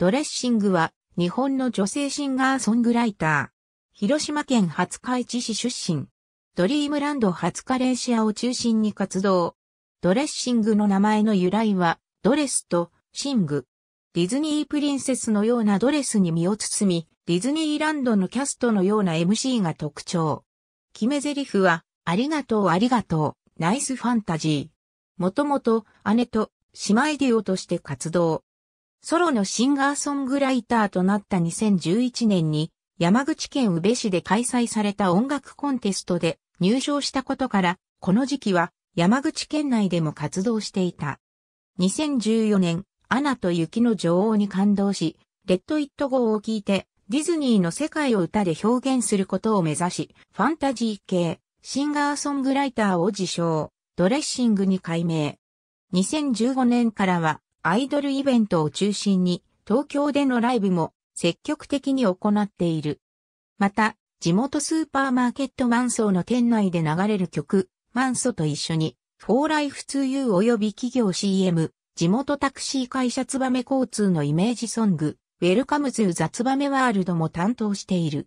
ドレッシングは日本の女性シンガーソングライター。広島県廿日市市出身。ドリームランド初日レーシアを中心に活動。ドレッシングの名前の由来はドレスとシング。ディズニープリンセスのようなドレスに身を包み、ディズニーランドのキャストのような MC が特徴。決め台詞は、ありがとうありがとう、ナイスファンタジー。もともと姉と姉妹デュオとして活動。ソロのシンガーソングライターとなった2011年に山口県宇部市で開催された音楽コンテストで入賞したことから、この時期は山口県内でも活動していた。2014年、アナと雪の女王に感動し、レッド・イット・号を聴いて、ディズニーの世界を歌で表現することを目指し、ファンタジー系、シンガーソングライターを自称、ドレッシングに改名。2015年からは、アイドルイベントを中心に、東京でのライブも積極的に行っている。また、地元スーパーマーケットマンソーの店内で流れる曲、マンソと一緒に、フォーライフ 2U 及び企業 CM、地元タクシー会社ツバメ交通のイメージソング、ウェルカムズーザツバメワールドも担当している。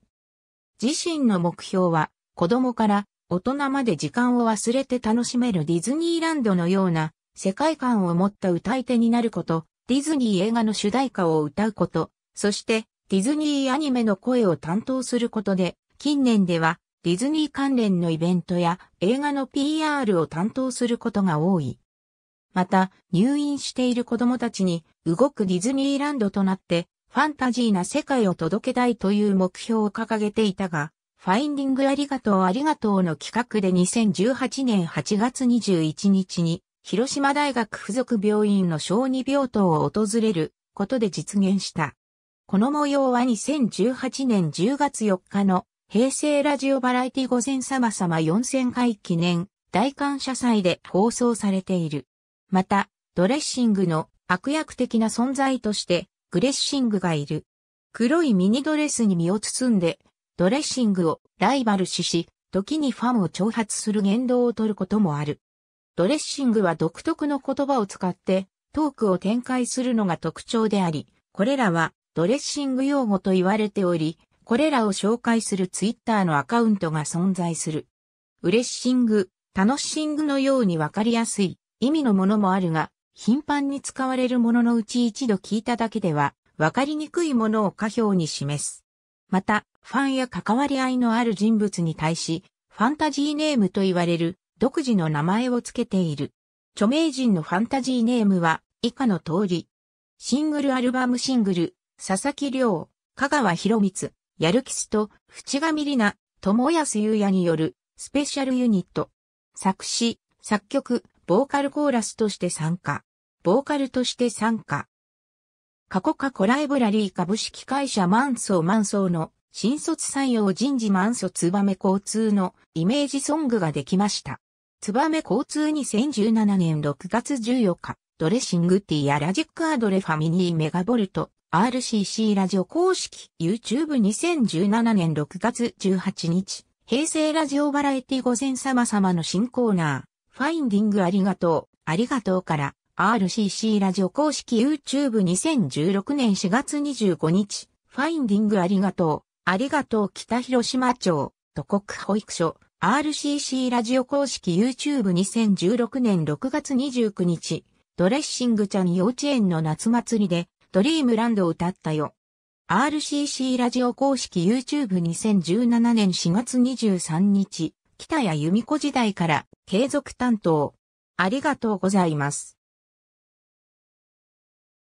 自身の目標は、子供から大人まで時間を忘れて楽しめるディズニーランドのような世界観を持った歌い手になること、ディズニー映画の主題歌を歌うこと、そしてディズニーアニメの声を担当することで、近年ではディズニー関連のイベントや映画の PR を担当することが多い。また、入院している子供たちに動くディズニーランドとなって、ファンタジーな世界を届けたいという目標を掲げていたが、ファインディングありがとうありがとうの企画で2018年8月21日に広島大学附属病院の小児病棟を訪れることで実現した。この模様は2018年10月4日の平成ラジオバラエティ午前様様4000回記念大感謝祭で放送されている。また、ドレッシングの悪役的な存在としてグレッシングがいる。黒いミニドレスに身を包んで、ドレッシングをライバル視し、時にファンを挑発する言動をとることもある。ドレッシングは独特の言葉を使ってトークを展開するのが特徴であり、これらはドレッシング用語と言われており、これらを紹介するツイッターのアカウントが存在する。ウレッシング、楽しングのようにわかりやすい意味のものもあるが、頻繁に使われるもののうち一度聞いただけでは、わかりにくいものを過表に示す。また、ファンや関わり合いのある人物に対し、ファンタジーネームと言われる独自の名前を付けている。著名人のファンタジーネームは以下の通り。シングルアルバムシングル、佐々木亮、香川博光、やるキスと、淵上里奈、友安優也によるスペシャルユニット。作詞、作曲、ボーカルコーラスとして参加。ボーカルとして参加。過去過去ライブラリー株式会社マンソーマンソーの新卒採用人事満訴つばめ交通のイメージソングができました。つばめ交通2017年6月14日、ドレッシングティーやラジックアドレファミニーメガボルト、RCC ラジオ公式 YouTube2017 年6月18日、平成ラジオバラエティ午前様様の新コーナー、ファインディングありがとう、ありがとうから、RCC ラジオ公式 YouTube2016 年4月25日、ファインディングありがとう、ありがとう北広島町、都国保育所、RCC ラジオ公式 YouTube2016 年6月29日、ドレッシングちゃん幼稚園の夏祭りで、ドリームランドを歌ったよ。RCC ラジオ公式 YouTube2017 年4月23日、北谷由美子時代から継続担当。ありがとうございます。